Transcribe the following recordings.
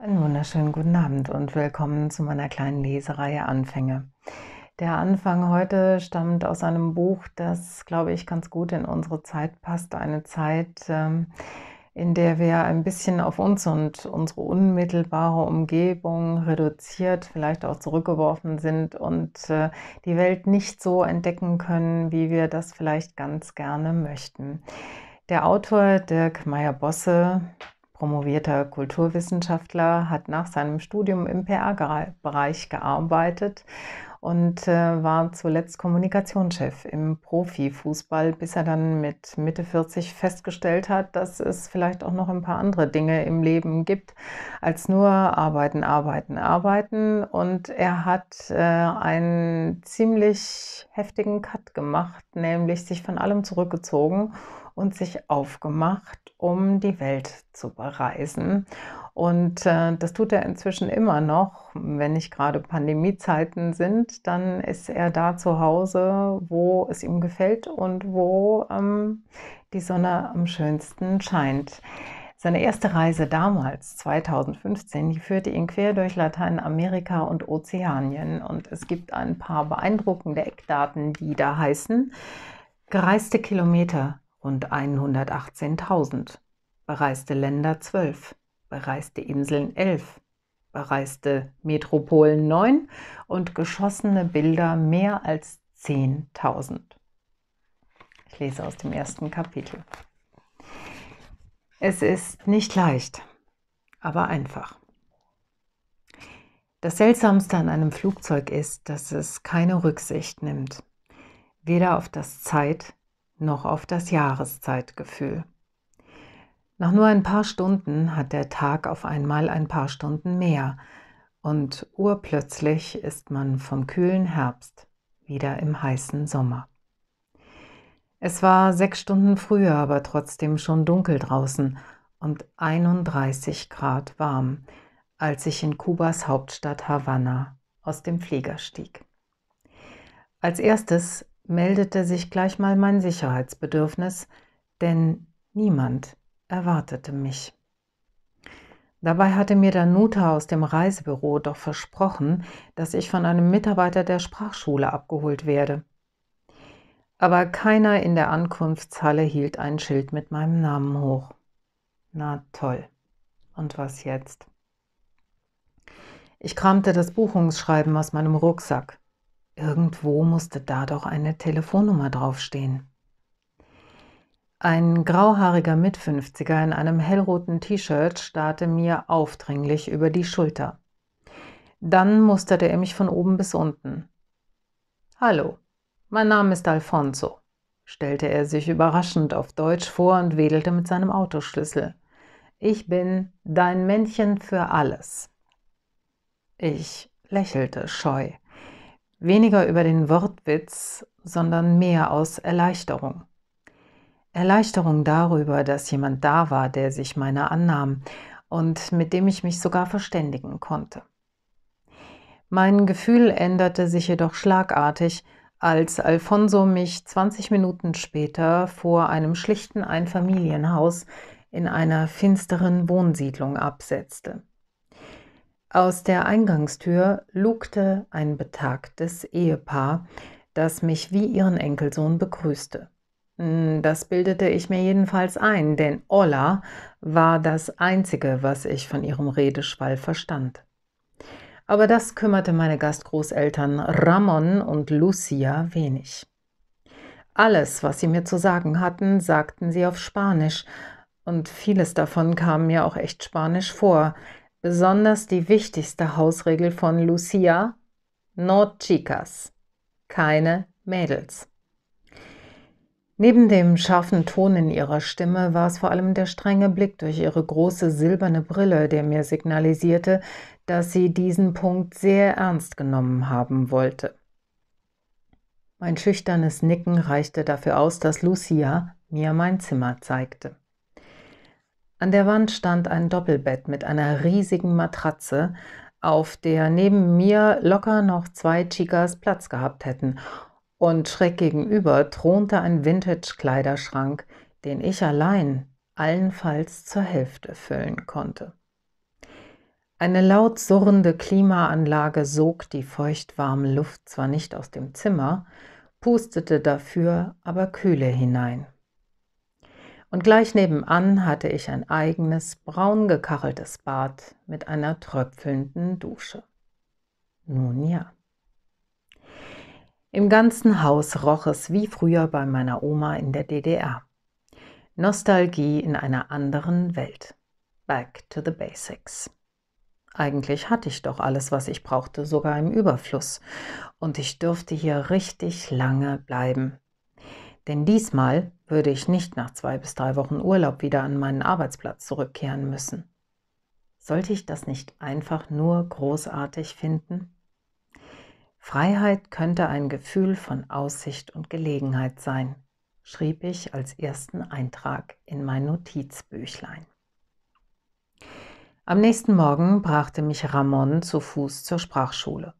Einen wunderschönen guten Abend und willkommen zu meiner kleinen Lesereihe Anfänge. Der Anfang heute stammt aus einem Buch, das, glaube ich, ganz gut in unsere Zeit passt. Eine Zeit, ähm, in der wir ein bisschen auf uns und unsere unmittelbare Umgebung reduziert, vielleicht auch zurückgeworfen sind und äh, die Welt nicht so entdecken können, wie wir das vielleicht ganz gerne möchten. Der Autor Dirk Meyer-Bosse Promovierter Kulturwissenschaftler hat nach seinem Studium im PR-Bereich gearbeitet und äh, war zuletzt Kommunikationschef im Profifußball, bis er dann mit Mitte 40 festgestellt hat, dass es vielleicht auch noch ein paar andere Dinge im Leben gibt als nur arbeiten, arbeiten, arbeiten. Und er hat äh, einen ziemlich heftigen Cut gemacht, nämlich sich von allem zurückgezogen und sich aufgemacht, um die Welt zu bereisen. Und äh, das tut er inzwischen immer noch. Wenn nicht gerade Pandemiezeiten sind, dann ist er da zu Hause, wo es ihm gefällt und wo ähm, die Sonne am schönsten scheint. Seine erste Reise damals, 2015, die führte ihn quer durch Lateinamerika und Ozeanien. Und es gibt ein paar beeindruckende Eckdaten, die da heißen. Gereiste Kilometer rund 118.000, bereiste Länder 12, bereiste Inseln 11, bereiste Metropolen 9 und geschossene Bilder mehr als 10.000. Ich lese aus dem ersten Kapitel. Es ist nicht leicht, aber einfach. Das Seltsamste an einem Flugzeug ist, dass es keine Rücksicht nimmt, weder auf das Zeit- noch auf das Jahreszeitgefühl. Nach nur ein paar Stunden hat der Tag auf einmal ein paar Stunden mehr und urplötzlich ist man vom kühlen Herbst wieder im heißen Sommer. Es war sechs Stunden früher, aber trotzdem schon dunkel draußen und 31 Grad warm, als ich in Kubas Hauptstadt Havanna aus dem Flieger stieg. Als erstes meldete sich gleich mal mein Sicherheitsbedürfnis, denn niemand erwartete mich. Dabei hatte mir Danuta aus dem Reisebüro doch versprochen, dass ich von einem Mitarbeiter der Sprachschule abgeholt werde. Aber keiner in der Ankunftshalle hielt ein Schild mit meinem Namen hoch. Na toll. Und was jetzt? Ich kramte das Buchungsschreiben aus meinem Rucksack. Irgendwo musste da doch eine Telefonnummer draufstehen. Ein grauhaariger Mitfünfziger in einem hellroten T-Shirt starrte mir aufdringlich über die Schulter. Dann musterte er mich von oben bis unten. Hallo, mein Name ist Alfonso, stellte er sich überraschend auf Deutsch vor und wedelte mit seinem Autoschlüssel. Ich bin dein Männchen für alles. Ich lächelte scheu. Weniger über den Wortwitz, sondern mehr aus Erleichterung. Erleichterung darüber, dass jemand da war, der sich meiner annahm und mit dem ich mich sogar verständigen konnte. Mein Gefühl änderte sich jedoch schlagartig, als Alfonso mich 20 Minuten später vor einem schlichten Einfamilienhaus in einer finsteren Wohnsiedlung absetzte. Aus der Eingangstür lugte ein betagtes Ehepaar, das mich wie ihren Enkelsohn begrüßte. Hm, das bildete ich mir jedenfalls ein, denn Olla war das Einzige, was ich von ihrem Redeschwall verstand. Aber das kümmerte meine Gastgroßeltern Ramon und Lucia wenig. Alles, was sie mir zu sagen hatten, sagten sie auf Spanisch, und vieles davon kam mir auch echt Spanisch vor, besonders die wichtigste Hausregel von Lucia, no chicas, keine Mädels. Neben dem scharfen Ton in ihrer Stimme war es vor allem der strenge Blick durch ihre große silberne Brille, der mir signalisierte, dass sie diesen Punkt sehr ernst genommen haben wollte. Mein schüchternes Nicken reichte dafür aus, dass Lucia mir mein Zimmer zeigte. An der Wand stand ein Doppelbett mit einer riesigen Matratze, auf der neben mir locker noch zwei Chicas Platz gehabt hätten. Und schräg gegenüber thronte ein Vintage-Kleiderschrank, den ich allein allenfalls zur Hälfte füllen konnte. Eine laut surrende Klimaanlage sog die feuchtwarme Luft zwar nicht aus dem Zimmer, pustete dafür aber Kühle hinein und gleich nebenan hatte ich ein eigenes braun gekacheltes Bad mit einer tröpfelnden Dusche. Nun ja. Im ganzen Haus roch es wie früher bei meiner Oma in der DDR. Nostalgie in einer anderen Welt. Back to the Basics. Eigentlich hatte ich doch alles, was ich brauchte, sogar im Überfluss. Und ich dürfte hier richtig lange bleiben. Denn diesmal würde ich nicht nach zwei bis drei Wochen Urlaub wieder an meinen Arbeitsplatz zurückkehren müssen. Sollte ich das nicht einfach nur großartig finden? Freiheit könnte ein Gefühl von Aussicht und Gelegenheit sein, schrieb ich als ersten Eintrag in mein Notizbüchlein. Am nächsten Morgen brachte mich Ramon zu Fuß zur Sprachschule.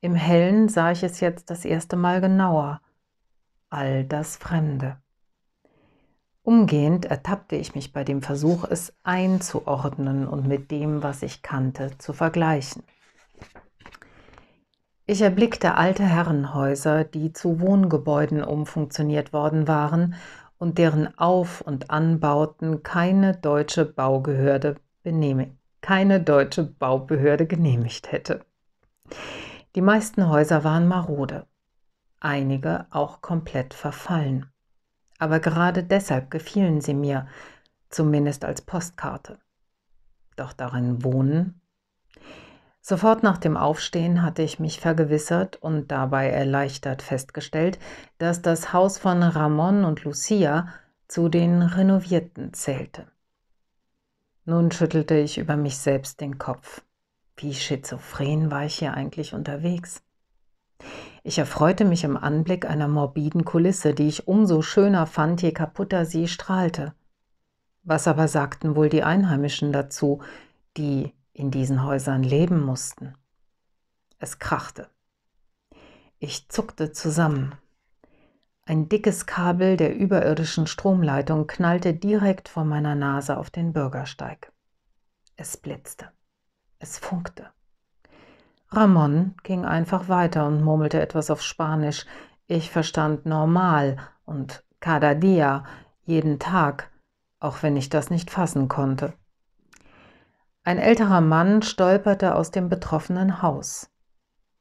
Im Hellen sah ich es jetzt das erste Mal genauer all das Fremde. Umgehend ertappte ich mich bei dem Versuch, es einzuordnen und mit dem, was ich kannte, zu vergleichen. Ich erblickte alte Herrenhäuser, die zu Wohngebäuden umfunktioniert worden waren und deren Auf- und Anbauten keine deutsche Baubehörde, keine deutsche Baubehörde genehmigt hätte. Die meisten Häuser waren marode einige auch komplett verfallen. Aber gerade deshalb gefielen sie mir, zumindest als Postkarte. Doch darin wohnen? Sofort nach dem Aufstehen hatte ich mich vergewissert und dabei erleichtert festgestellt, dass das Haus von Ramon und Lucia zu den renovierten zählte. Nun schüttelte ich über mich selbst den Kopf. Wie schizophren war ich hier eigentlich unterwegs? Ich erfreute mich im Anblick einer morbiden Kulisse, die ich umso schöner fand, je kaputter sie strahlte. Was aber sagten wohl die Einheimischen dazu, die in diesen Häusern leben mussten? Es krachte. Ich zuckte zusammen. Ein dickes Kabel der überirdischen Stromleitung knallte direkt vor meiner Nase auf den Bürgersteig. Es blitzte. Es funkte. Ramon ging einfach weiter und murmelte etwas auf Spanisch. Ich verstand normal und cada dia, jeden Tag, auch wenn ich das nicht fassen konnte. Ein älterer Mann stolperte aus dem betroffenen Haus.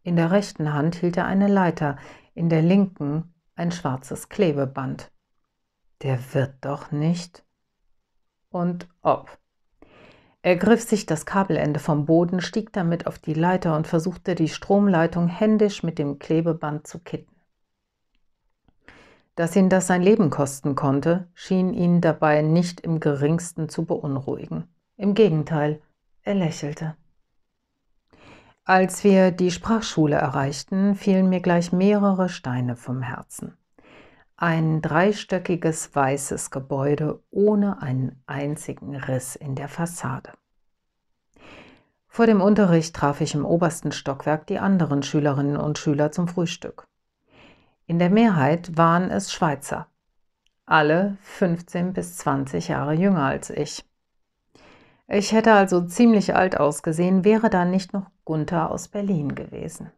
In der rechten Hand hielt er eine Leiter, in der linken ein schwarzes Klebeband. Der wird doch nicht. Und ob. Er griff sich das Kabelende vom Boden, stieg damit auf die Leiter und versuchte die Stromleitung händisch mit dem Klebeband zu kitten. Dass ihn das sein Leben kosten konnte, schien ihn dabei nicht im geringsten zu beunruhigen. Im Gegenteil, er lächelte. Als wir die Sprachschule erreichten, fielen mir gleich mehrere Steine vom Herzen ein dreistöckiges weißes Gebäude ohne einen einzigen Riss in der Fassade. Vor dem Unterricht traf ich im obersten Stockwerk die anderen Schülerinnen und Schüler zum Frühstück. In der Mehrheit waren es Schweizer, alle 15 bis 20 Jahre jünger als ich. Ich hätte also ziemlich alt ausgesehen, wäre da nicht noch Gunther aus Berlin gewesen.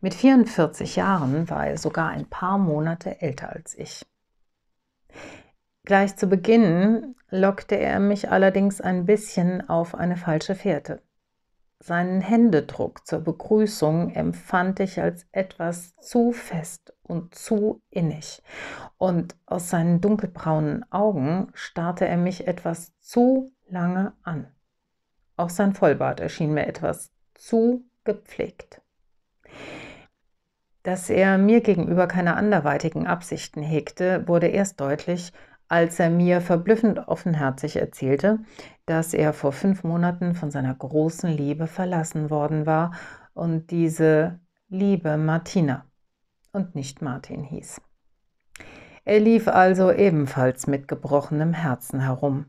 Mit 44 Jahren war er sogar ein paar Monate älter als ich. Gleich zu Beginn lockte er mich allerdings ein bisschen auf eine falsche Fährte. Seinen Händedruck zur Begrüßung empfand ich als etwas zu fest und zu innig, und aus seinen dunkelbraunen Augen starrte er mich etwas zu lange an. Auch sein Vollbart erschien mir etwas zu gepflegt. Dass er mir gegenüber keine anderweitigen Absichten hegte, wurde erst deutlich, als er mir verblüffend offenherzig erzählte, dass er vor fünf Monaten von seiner großen Liebe verlassen worden war und diese Liebe Martina und nicht Martin hieß. Er lief also ebenfalls mit gebrochenem Herzen herum.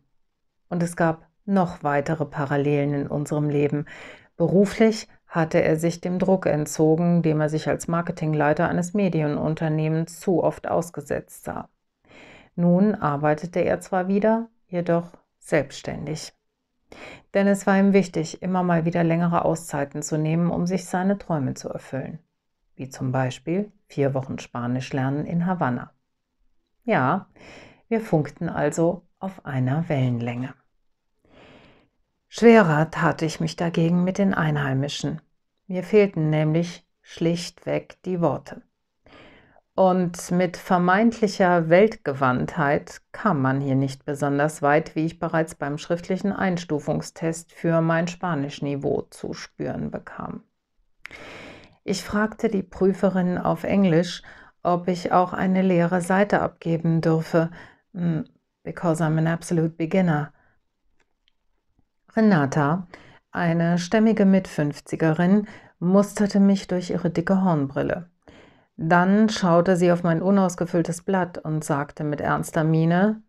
Und es gab noch weitere Parallelen in unserem Leben, beruflich hatte er sich dem Druck entzogen, dem er sich als Marketingleiter eines Medienunternehmens zu oft ausgesetzt sah. Nun arbeitete er zwar wieder, jedoch selbstständig. Denn es war ihm wichtig, immer mal wieder längere Auszeiten zu nehmen, um sich seine Träume zu erfüllen. Wie zum Beispiel vier Wochen Spanisch lernen in Havanna. Ja, wir funkten also auf einer Wellenlänge. Schwerer tat ich mich dagegen mit den Einheimischen. Mir fehlten nämlich schlichtweg die Worte. Und mit vermeintlicher Weltgewandtheit kam man hier nicht besonders weit, wie ich bereits beim schriftlichen Einstufungstest für mein Spanischniveau zu spüren bekam. Ich fragte die Prüferin auf Englisch, ob ich auch eine leere Seite abgeben dürfe, hm, because I'm an absolute beginner. Renata, eine stämmige Mitfünfzigerin, musterte mich durch ihre dicke Hornbrille. Dann schaute sie auf mein unausgefülltes Blatt und sagte mit ernster Miene: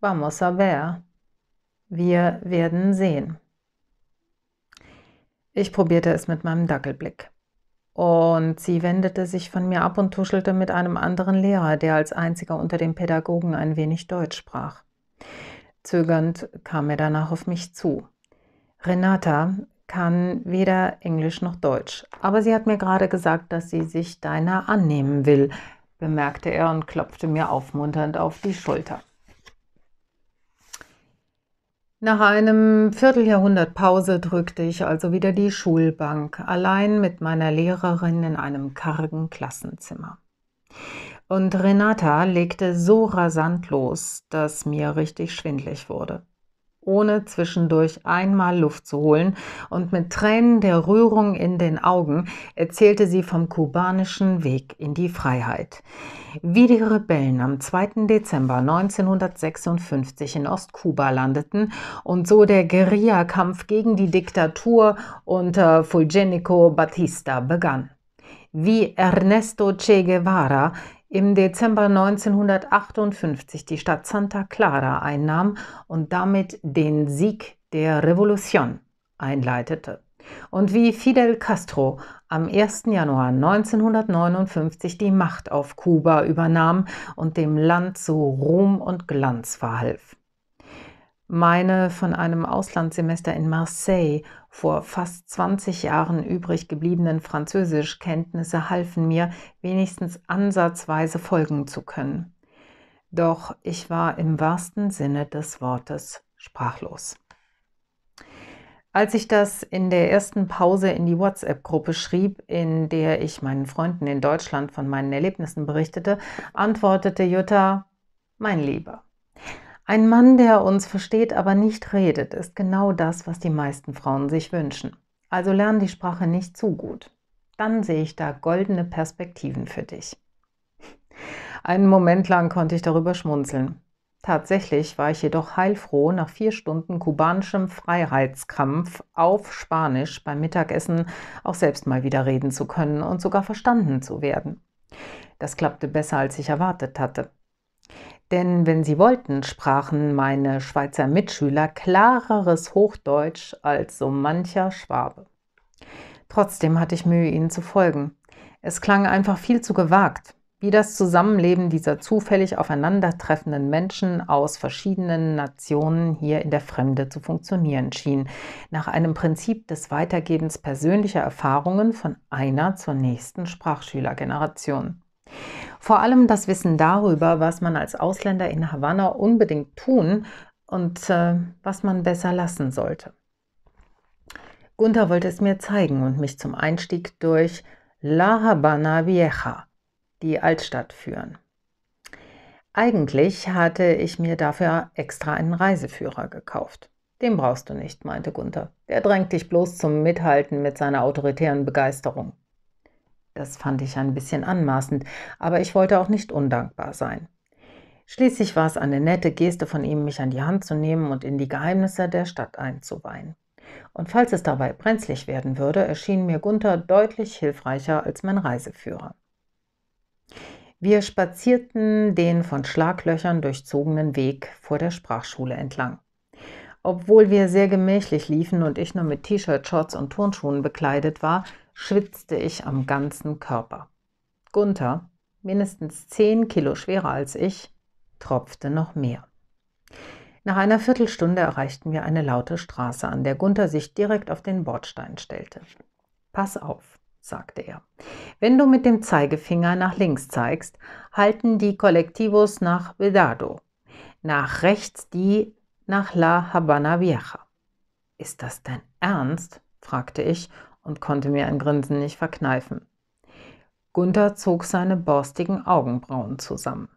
Vamos a ver. Wir werden sehen. Ich probierte es mit meinem Dackelblick. Und sie wendete sich von mir ab und tuschelte mit einem anderen Lehrer, der als einziger unter den Pädagogen ein wenig Deutsch sprach. Zögernd kam er danach auf mich zu. Renata kann weder Englisch noch Deutsch, aber sie hat mir gerade gesagt, dass sie sich deiner annehmen will, bemerkte er und klopfte mir aufmunternd auf die Schulter. Nach einem Vierteljahrhundert Pause drückte ich also wieder die Schulbank, allein mit meiner Lehrerin in einem kargen Klassenzimmer. Und Renata legte so rasant los, dass mir richtig schwindlig wurde. Ohne zwischendurch einmal Luft zu holen und mit Tränen der Rührung in den Augen erzählte sie vom kubanischen Weg in die Freiheit. Wie die Rebellen am 2. Dezember 1956 in Ostkuba landeten und so der Guerillakampf gegen die Diktatur unter Fulgenico Batista begann wie Ernesto Che Guevara im Dezember 1958 die Stadt Santa Clara einnahm und damit den Sieg der Revolution einleitete und wie Fidel Castro am 1. Januar 1959 die Macht auf Kuba übernahm und dem Land zu Ruhm und Glanz verhalf. Meine von einem Auslandssemester in Marseille vor fast 20 Jahren übrig gebliebenen Französischkenntnisse halfen mir, wenigstens ansatzweise folgen zu können. Doch ich war im wahrsten Sinne des Wortes sprachlos. Als ich das in der ersten Pause in die WhatsApp-Gruppe schrieb, in der ich meinen Freunden in Deutschland von meinen Erlebnissen berichtete, antwortete Jutta, mein Lieber, ein Mann, der uns versteht, aber nicht redet, ist genau das, was die meisten Frauen sich wünschen. Also lern die Sprache nicht zu gut. Dann sehe ich da goldene Perspektiven für dich. Einen Moment lang konnte ich darüber schmunzeln. Tatsächlich war ich jedoch heilfroh, nach vier Stunden kubanischem Freiheitskampf auf Spanisch beim Mittagessen auch selbst mal wieder reden zu können und sogar verstanden zu werden. Das klappte besser, als ich erwartet hatte. Denn wenn sie wollten, sprachen meine Schweizer Mitschüler klareres Hochdeutsch als so mancher Schwabe. Trotzdem hatte ich Mühe, ihnen zu folgen. Es klang einfach viel zu gewagt, wie das Zusammenleben dieser zufällig aufeinandertreffenden Menschen aus verschiedenen Nationen hier in der Fremde zu funktionieren schien, nach einem Prinzip des Weitergebens persönlicher Erfahrungen von einer zur nächsten Sprachschülergeneration. Vor allem das Wissen darüber, was man als Ausländer in Havanna unbedingt tun und äh, was man besser lassen sollte. Gunther wollte es mir zeigen und mich zum Einstieg durch La Habana Vieja, die Altstadt, führen. Eigentlich hatte ich mir dafür extra einen Reiseführer gekauft. Den brauchst du nicht, meinte Gunther. Der drängt dich bloß zum Mithalten mit seiner autoritären Begeisterung. Das fand ich ein bisschen anmaßend, aber ich wollte auch nicht undankbar sein. Schließlich war es eine nette Geste von ihm, mich an die Hand zu nehmen und in die Geheimnisse der Stadt einzuweihen. Und falls es dabei brenzlig werden würde, erschien mir Gunther deutlich hilfreicher als mein Reiseführer. Wir spazierten den von Schlaglöchern durchzogenen Weg vor der Sprachschule entlang. Obwohl wir sehr gemächlich liefen und ich nur mit T-Shirt, Shorts und Turnschuhen bekleidet war, schwitzte ich am ganzen Körper. Gunther, mindestens zehn Kilo schwerer als ich, tropfte noch mehr. Nach einer Viertelstunde erreichten wir eine laute Straße, an der Gunther sich direkt auf den Bordstein stellte. Pass auf, sagte er. Wenn du mit dem Zeigefinger nach links zeigst, halten die Kollektivos nach Vedado, nach rechts die nach La Habana Vieja. Ist das dein Ernst? fragte ich und konnte mir ein Grinsen nicht verkneifen. Gunther zog seine borstigen Augenbrauen zusammen.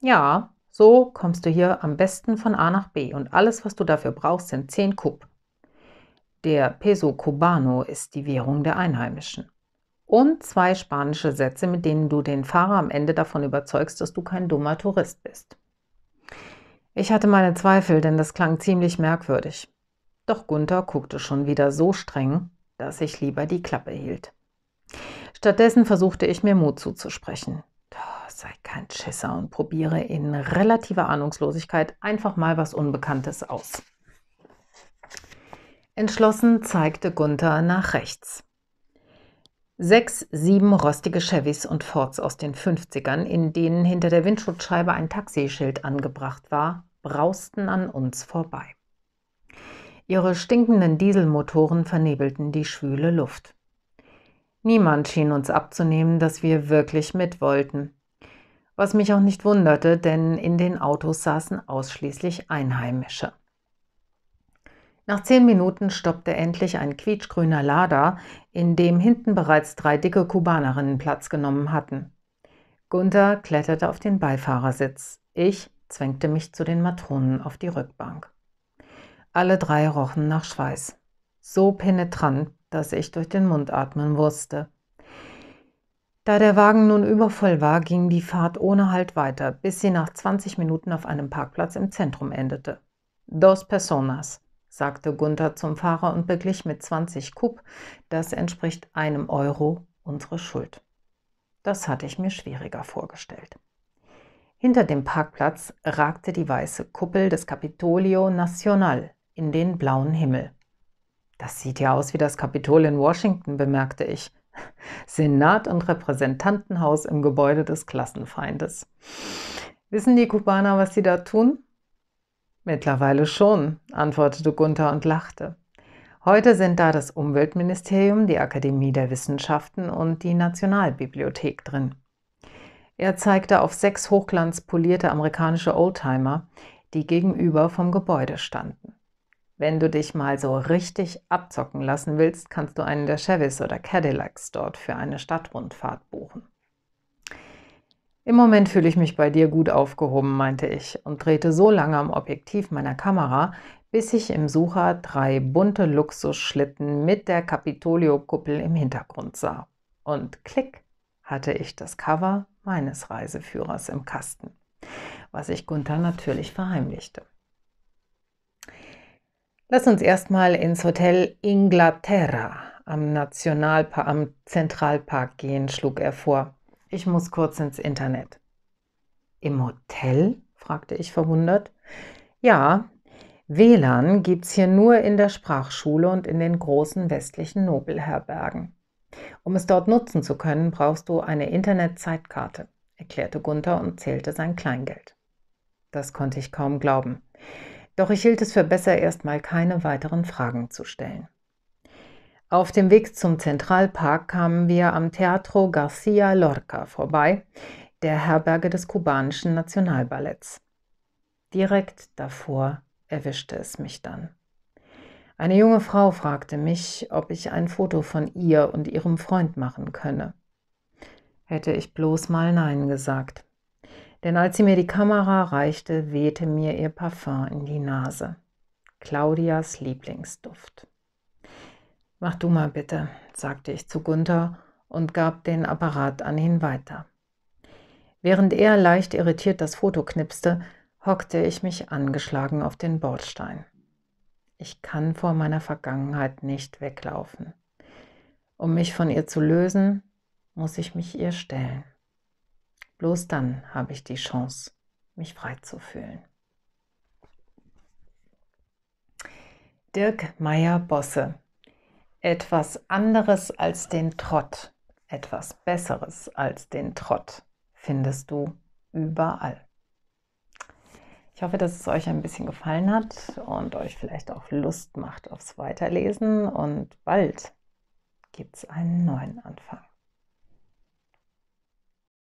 Ja, so kommst du hier am besten von A nach B und alles, was du dafür brauchst, sind 10 Kub. Der Peso Cubano ist die Währung der Einheimischen. Und zwei spanische Sätze, mit denen du den Fahrer am Ende davon überzeugst, dass du kein dummer Tourist bist. Ich hatte meine Zweifel, denn das klang ziemlich merkwürdig. Doch Gunther guckte schon wieder so streng, dass ich lieber die Klappe hielt. Stattdessen versuchte ich mir Mut zuzusprechen. Oh, sei kein Schisser und probiere in relativer Ahnungslosigkeit einfach mal was Unbekanntes aus. Entschlossen zeigte Gunther nach rechts. Sechs, sieben rostige Chevys und Fords aus den 50ern, in denen hinter der Windschutzscheibe ein Taxischild angebracht war, brausten an uns vorbei. Ihre stinkenden Dieselmotoren vernebelten die schwüle Luft. Niemand schien uns abzunehmen, dass wir wirklich mit wollten. Was mich auch nicht wunderte, denn in den Autos saßen ausschließlich Einheimische. Nach zehn Minuten stoppte endlich ein quietschgrüner Lader, in dem hinten bereits drei dicke Kubanerinnen Platz genommen hatten. Gunther kletterte auf den Beifahrersitz. Ich zwängte mich zu den Matronen auf die Rückbank. Alle drei rochen nach Schweiß. So penetrant, dass ich durch den Mund atmen wusste. Da der Wagen nun übervoll war, ging die Fahrt ohne Halt weiter, bis sie nach 20 Minuten auf einem Parkplatz im Zentrum endete. Dos Personas, sagte Gunther zum Fahrer und beglich mit 20 Kup, das entspricht einem Euro, unsere Schuld. Das hatte ich mir schwieriger vorgestellt. Hinter dem Parkplatz ragte die weiße Kuppel des Capitolio Nacional in den blauen Himmel. Das sieht ja aus wie das Kapitol in Washington, bemerkte ich. Senat und Repräsentantenhaus im Gebäude des Klassenfeindes. Wissen die Kubaner, was sie da tun? Mittlerweile schon, antwortete Gunther und lachte. Heute sind da das Umweltministerium, die Akademie der Wissenschaften und die Nationalbibliothek drin. Er zeigte auf sechs hochglanzpolierte amerikanische Oldtimer, die gegenüber vom Gebäude standen. Wenn du dich mal so richtig abzocken lassen willst, kannst du einen der Chevys oder Cadillacs dort für eine Stadtrundfahrt buchen. Im Moment fühle ich mich bei dir gut aufgehoben, meinte ich und drehte so lange am Objektiv meiner Kamera, bis ich im Sucher drei bunte Luxusschlitten mit der Capitolio-Kuppel im Hintergrund sah. Und klick hatte ich das Cover meines Reiseführers im Kasten, was ich Gunther natürlich verheimlichte. Lass uns erstmal ins Hotel Inglaterra am Nationalpark, am Zentralpark gehen, schlug er vor. Ich muss kurz ins Internet. Im Hotel? fragte ich verwundert. Ja, WLAN gibt's hier nur in der Sprachschule und in den großen westlichen Nobelherbergen. Um es dort nutzen zu können, brauchst du eine Internetzeitkarte, erklärte Gunther und zählte sein Kleingeld. Das konnte ich kaum glauben. Doch ich hielt es für besser, erstmal keine weiteren Fragen zu stellen. Auf dem Weg zum Zentralpark kamen wir am Teatro Garcia Lorca vorbei, der Herberge des kubanischen Nationalballetts. Direkt davor erwischte es mich dann. Eine junge Frau fragte mich, ob ich ein Foto von ihr und ihrem Freund machen könne. Hätte ich bloß mal Nein gesagt. Denn als sie mir die Kamera reichte, wehte mir ihr Parfum in die Nase. Claudias Lieblingsduft. Mach du mal bitte, sagte ich zu Gunther und gab den Apparat an ihn weiter. Während er leicht irritiert das Foto knipste, hockte ich mich angeschlagen auf den Bordstein. Ich kann vor meiner Vergangenheit nicht weglaufen. Um mich von ihr zu lösen, muss ich mich ihr stellen. Bloß dann habe ich die Chance, mich frei zu fühlen. Dirk Meyer Bosse. Etwas anderes als den Trott, etwas Besseres als den Trott findest du überall. Ich hoffe, dass es euch ein bisschen gefallen hat und euch vielleicht auch Lust macht aufs Weiterlesen. Und bald gibt es einen neuen Anfang.